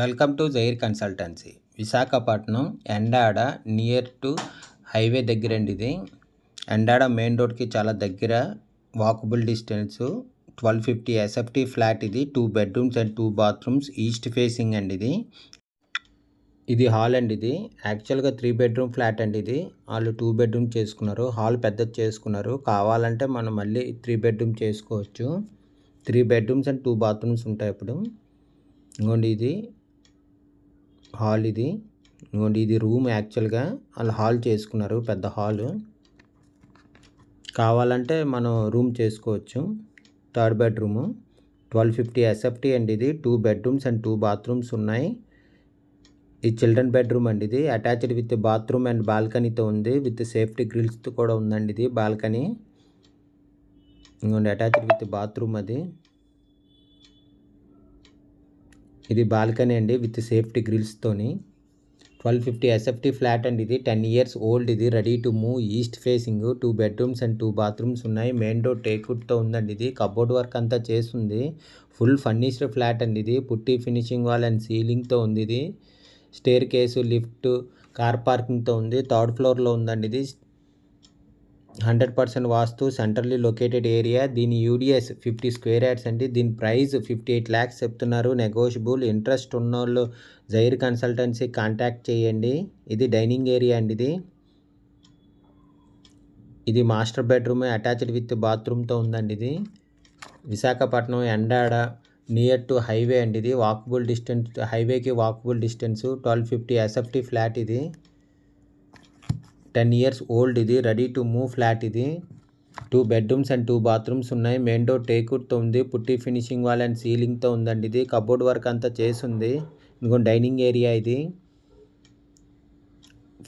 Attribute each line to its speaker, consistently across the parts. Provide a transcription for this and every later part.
Speaker 1: welcome to Jair consultancy Visakhapatnam Endada near to highway దగ్గర అండి ఇది ఎండాడ మెయిన్ రోడ్కి చాలా దగ్గర walkable distance twelve fifty SFT flat ఇది two bedrooms and two bathrooms east facing అండి ఇది ఇది హాల్ అండి ఇది యాక్చువల్గా త్రీ బెడ్రూమ్ ఫ్లాట్ అండి ఇది వాళ్ళు టూ బెడ్రూమ్ చేసుకున్నారు హాల్ పెద్దది చేసుకున్నారు కావాలంటే మనం మళ్ళీ త్రీ బెడ్రూమ్ చేసుకోవచ్చు three bedrooms and two bathrooms ఉంటాయి ఇప్పుడు ఇంకోండి ఇది హాల్ ఇది ఇదిగోండి ఇది రూమ్ యాక్చువల్గా వాళ్ళు హాల్ చేసుకున్నారు పెద్ద హాల్ కావాలంటే మనం రూమ్ చేసుకోవచ్చు third bedroom twelve fifty SFT అండి ఇది two bedrooms and two bathrooms ఉన్నాయి ఇది చిల్డ్రన్ బెడ్రూమ్ అండి ఇది అటాచ్డ్ విత్ బాత్రూమ్ అండ్ బాల్కనీతో ఉంది విత్ సేఫ్టీ గ్రిల్స్తో కూడా ఉందండి ఇది బాల్కనీ ఇంకోండి అటాచ్డ్ విత్ బాత్రూమ్ అది ఇది బాల్కనీ అండి విత్ సేఫ్టీ గ్రిల్స్తోని ట్వెల్వ్ ఫిఫ్టీ ఎస్ఎఫ్టీ ఫ్లాట్ అండి ఇది టెన్ ఇయర్స్ ఓల్డ్ ఇది ready to move east facing two bedrooms and two bathrooms ఉన్నాయి మెయిన్ డోర్ తో ఉందండి ఇది కబోర్డ్ వర్క్ అంతా చేస్తుంది ఫుల్ ఫర్నిష్డ్ ఫ్లాట్ అండి ఇది పుట్టి ఫినిషింగ్ వాల్ అండ్ సీలింగ్తో ఉంది ఇది స్టేర్ కేసు లిఫ్ట్ కార్ పార్కింగ్తో ఉంది థర్డ్ ఫ్లోర్లో ఉందండి ఇది hundred percent vastu centrally located area దీని యూడిఎస్ ఫిఫ్టీ స్క్వేర్ యార్డ్స్ అండి దీని ప్రైస్ ఫిఫ్టీ ఎయిట్ ల్యాక్స్ చెప్తున్నారు నెగోషియబుల్ ఇంట్రెస్ట్ ఉన్నోళ్ళు జైర్ కన్సల్టెన్సీ కాంటాక్ట్ చేయండి ఇది డైనింగ్ ఏరియా అండి ఇది ఇది మాస్టర్ బెడ్రూమ్ అటాచ్డ్ విత్ బాత్రూమ్తో ఉందండి ఇది Visakhapatnam Endada near to highway అండి ఇది వాకబుల్ డిస్టెన్స్ హైవేకి walkable distance twelve fifty SFT flat ఇది టెన్ ఇయర్స్ ఓల్డ్ ఇది రెడీ టు మూవ్ ఫ్లాట్ ఇది two bedrooms and two bathrooms ఉన్నాయి మెయిన్ డోర్ టేకుడ్తో ఉంది పుట్టి ఫినిషింగ్ వాల్ అండ్ సీలింగ్తో ఉందండి ఇది కబోర్డ్ వర్క్ అంతా చేసింది ఇంకో డైనింగ్ ఏరియా ఇది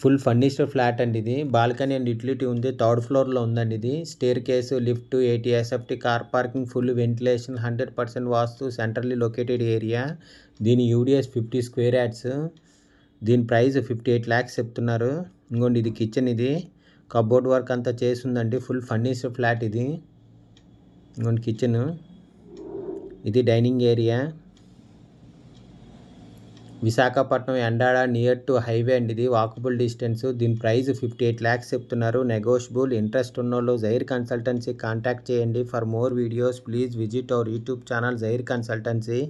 Speaker 1: ఫుల్ ఫర్నిష్డ్ ఫ్లాట్ అండి ఇది బాల్కనీ అండ్ యూటిలిటీ ఉంది థర్డ్ ఫ్లోర్లో ఉందండి ఇది staircase lift eighty SFT car parking full ventilation hundred percent vastu centrally located area దీని యూడిఎస్ ఫిఫ్టీ స్క్వేర్ యాడ్స్ దీని ప్రైస్ ఫిఫ్టీ ఎయిట్ ల్యాక్స్ చెప్తున్నారు ఇంకోండి ఇది కిచెన్ ఇది కబోర్డ్ వర్క్ అంతా చేసిందండి ఫుల్ ఫర్నిష్ ఫ్లాట్ ఇది ఇంకోండి కిచెన్ ఇది dining area Visakhapatnam Endada near to highway అండి ఇది వాకబుల్ డిస్టెన్స్ దీని ప్రైస్ ఫిఫ్టీ ఎయిట్ ల్యాక్స్ చెప్తున్నారు నెగోషియబుల్ ఇంట్రెస్ట్ ఉన్నోళ్ళు జైర్ కన్సల్టెన్సీ కాంటాక్ట్ చేయండి for more videos please visit our YouTube channel Jair consultancy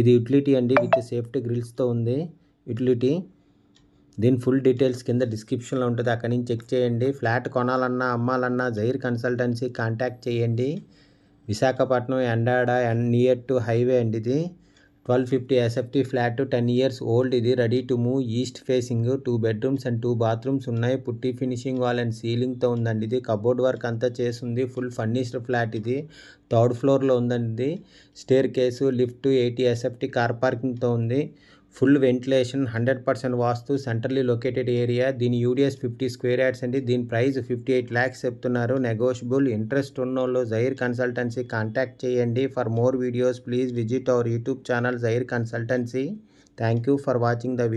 Speaker 1: ఇది యుటిలిటీ అండి విత్ సేఫ్టీ గ్రిల్స్తో ఉంది యుటిలిటీ దీని ఫుల్ డీటెయిల్స్ కింద డిస్క్రిప్షన్లో ఉంటుంది అక్కడి నుంచి చెక్ చేయండి ఫ్లాట్ కొనాలన్నా అమ్మాలన్నా జైర్ కన్సల్టెన్సీ కాంటాక్ట్ చేయండి Visakhapatnam Endada and near to highway అండి ఇది twelve fifty SFT flat ten years old ఇది ready to move east facing two bedrooms and two bathrooms ఉన్నాయి పుట్టి ఫినిషింగ్ వాల్ అండ్ సీలింగ్తో ఉందండి ఇది కబోర్డ్ వర్క్ అంతా చేసింది ఫుల్ ఫర్నిష్డ్ ఫ్లాట్ ఇది థర్డ్ ఫ్లోర్లో ఉందండి ఇది staircase lift eighty SFT car పార్కింగ్తో ఉంది full ventilation hundred percent vastu centrally located area దీని యూడిఎస్ ఫిఫ్టీ స్క్వేర్ యార్డ్స్ అండి దీని ప్రైస్ ఫిఫ్టీ ఎయిట్ ల్యాక్స్ చెప్తున్నారు నెగోషియబుల్ ఇంట్రెస్ట్ ఉన్నోళ్ళు జైర్ కన్సల్టెన్సీ కాంటాక్ట్ చేయండి for more videos please visit our YouTube channel Jair consultancy thank you for watching the video